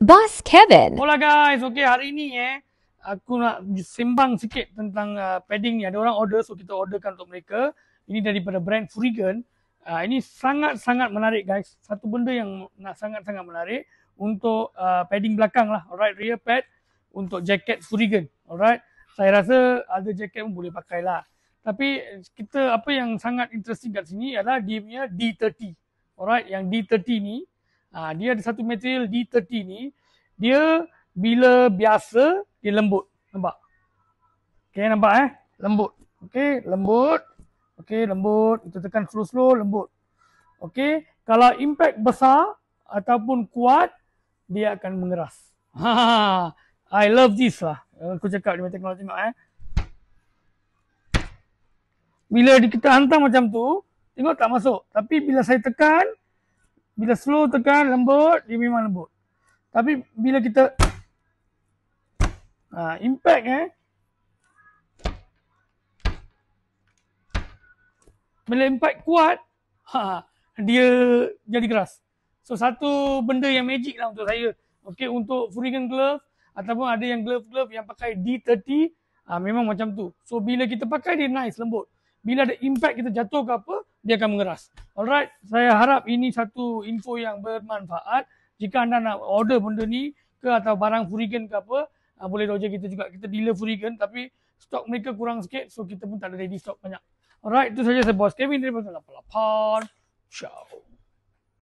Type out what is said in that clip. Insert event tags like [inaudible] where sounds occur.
Boss Kevin. Hola guys, okay hari ini eh aku nak sembang sikit tentang uh, padding ni. Ada orang order so kita orderkan untuk mereka. Ini daripada brand Furigan. Uh, ini sangat-sangat menarik guys. Satu benda yang nak sangat-sangat menarik untuk uh, padding belakang lah. Alright, rear pad untuk jaket Furigan. Alright. Saya rasa ada jaket pun boleh pakai lah. Tapi kita apa yang sangat interesting kat sini adalah dia punya D30. Alright, yang D30 ni Ha, dia ada satu material D30 ni. Dia bila biasa, dia lembut. Nampak? Okay, nampak eh? Lembut. Okay, lembut. Okay, lembut. Kita tekan slow-slow, lembut. Okay, kalau impact besar ataupun kuat, dia akan mengeras. Ha, ha, ha. I love this lah. Aku cakap dengan teknologi tengok eh. Bila kita hantar macam tu, tengok tak masuk. Tapi bila saya tekan, bila slow tekan lembut, dia memang lembut. Tapi bila kita ha, impact eh. Bila impact kuat, [laughs] ha, dia jadi keras. So satu benda yang magic lah untuk saya. Okay, untuk Furigan Glove ataupun ada yang glove-glove yang pakai D30, ha, memang macam tu. So bila kita pakai dia nice, lembut. Bila ada impact kita jatuh ke apa, dia akan mengeras. Alright, saya harap ini satu info yang bermanfaat. Jika anda nak order benda ni ke atau barang furigen ke apa, ah, boleh roger kita juga. Kita dealer furigen tapi stok mereka kurang sikit so kita pun tak ada ready stok banyak. Alright, itu saja saya bos Kevin dari Pasal 88. Ciao.